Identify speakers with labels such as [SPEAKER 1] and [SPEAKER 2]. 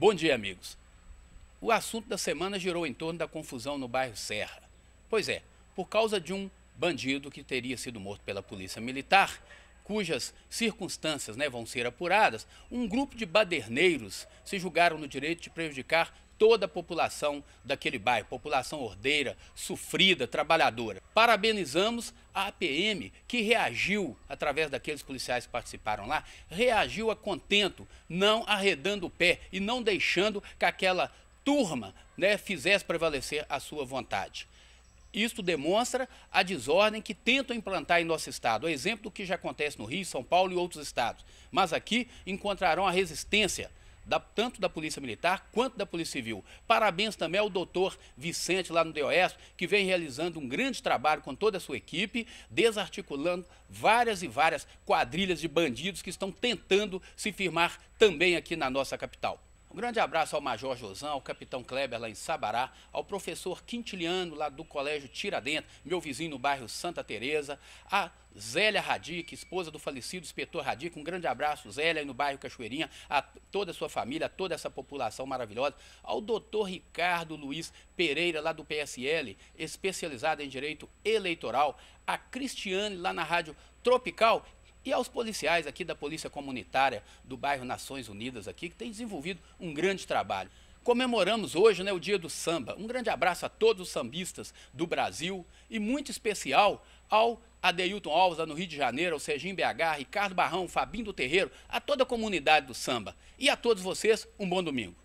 [SPEAKER 1] Bom dia, amigos. O assunto da semana girou em torno da confusão no bairro Serra. Pois é, por causa de um bandido que teria sido morto pela polícia militar, cujas circunstâncias né, vão ser apuradas, um grupo de baderneiros se julgaram no direito de prejudicar toda a população daquele bairro, população ordeira, sofrida, trabalhadora. Parabenizamos a APM, que reagiu, através daqueles policiais que participaram lá, reagiu a contento, não arredando o pé e não deixando que aquela turma né, fizesse prevalecer a sua vontade. Isto demonstra a desordem que tentam implantar em nosso estado, exemplo do que já acontece no Rio, São Paulo e outros estados. Mas aqui encontrarão a resistência da, tanto da Polícia Militar quanto da Polícia Civil. Parabéns também ao doutor Vicente, lá no DOS, que vem realizando um grande trabalho com toda a sua equipe, desarticulando várias e várias quadrilhas de bandidos que estão tentando se firmar também aqui na nossa capital. Um grande abraço ao Major Josão, ao Capitão Kleber lá em Sabará, ao professor Quintiliano lá do Colégio Tiradentes, meu vizinho no bairro Santa Teresa, a Zélia Radic, esposa do falecido inspetor Radic, um grande abraço, Zélia, no bairro Cachoeirinha, a toda a sua família, a toda essa população maravilhosa, ao doutor Ricardo Luiz Pereira, lá do PSL, especializado em direito eleitoral, a Cristiane, lá na Rádio Tropical, e aos policiais aqui da Polícia Comunitária do bairro Nações Unidas aqui, que tem desenvolvido um grande trabalho. Comemoramos hoje né, o Dia do Samba. Um grande abraço a todos os sambistas do Brasil e muito especial ao Adeilton Alves, lá no Rio de Janeiro, ao Serginho BH, Ricardo Barrão, Fabinho do Terreiro, a toda a comunidade do samba. E a todos vocês, um bom domingo.